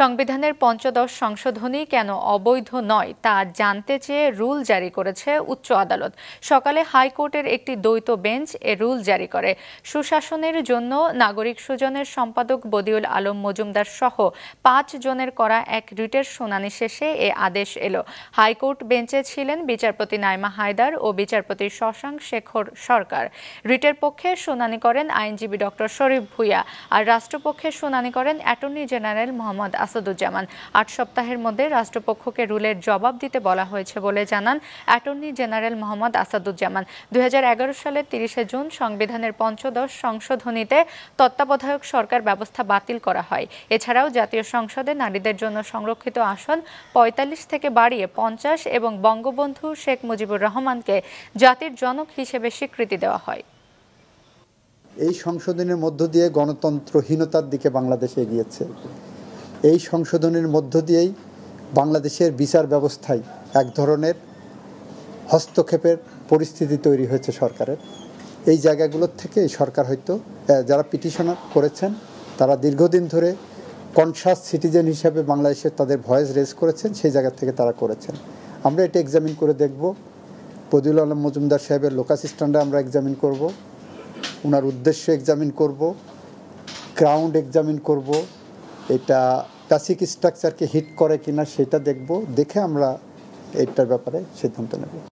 সংবিধানের পঞ্চদশ সংশোধনী কেন অবৈধ নয় তা জানতে চেয়ে রুল জারি করেছে উচ্চ আদালত সকালে হাইকোর্টের একটি দ্বৈত বেঞ্চ এ রুল জারি করে সুশাসনের জন্য নাগরিক সুজনের সম্পাদক বদিউল আলম মজুমদার সহ পাঁচ জনের করা এক রিটের শুনানি শেষে এ আদেশ এলো হাইকোর্ট বেঞ্চে ছিলেন বিচারপতি নাইমা হায়দার ও বিচারপতি শশাঙ্ক শেখর সরকার রিটের পক্ষে শুনানি করেন আইনজীবী ডক্টর শরীফ ভুইয়া আর রাষ্ট্রপক্ষে শুনানি করেন অ্যাটর্নি জেনারেল মোহাম্মদ আসাদুজ্জামান আট সপ্তাহের মধ্যে রাষ্ট্রপক্ষকে রুলের জবাব দিতে বলা হয়েছে বলে জানান অ্যাটর্নি জেনারেল মোহাম্মদ আসাদুজ্জামান দু সালের তিরিশে জুন সংবিধানের পঞ্চদশ সংশোধনীতে তত্ত্বাবধায়ক সরকার ব্যবস্থা বাতিল করা হয় এছাড়াও জাতীয় সংসদে নারীদের জন্য সংরক্ষিত আসন ৪৫ থেকে বাড়িয়ে পঞ্চাশ এবং বঙ্গবন্ধু শেখ মুজিবুর রহমানকে জাতির জনক হিসেবে স্বীকৃতি দেওয়া হয় এই সংশোধনের মধ্য দিয়ে গণতন্ত্রহীনতার দিকে বাংলাদেশ এগিয়েছে এই সংশোধনের মধ্য দিয়েই বাংলাদেশের বিচার ব্যবস্থায় এক ধরনের হস্তক্ষেপের পরিস্থিতি তৈরি হয়েছে সরকারের এই জায়গাগুলোর থেকে সরকার হয়তো যারা পিটিশন করেছেন তারা দীর্ঘদিন ধরে কনসাস সিটিজেন হিসাবে বাংলাদেশে তাদের ভয়েস রেজ করেছেন সেই জায়গা থেকে তারা করেছেন আমরা এটা এক্সামিন করে দেখব বদিউল আলম মজুমদার সাহেবের লোকাস স্ট্যান্ডে আমরা এক্সামিন করব ওনার উদ্দেশ্য এক্সামিন করব গ্রাউন্ড এক্সামিন করব এটা ক্লাসিক স্ট্রাকচারকে হিট করে কিনা সেটা দেখব দেখে আমরা এটার ব্যাপারে সিদ্ধান্ত নেব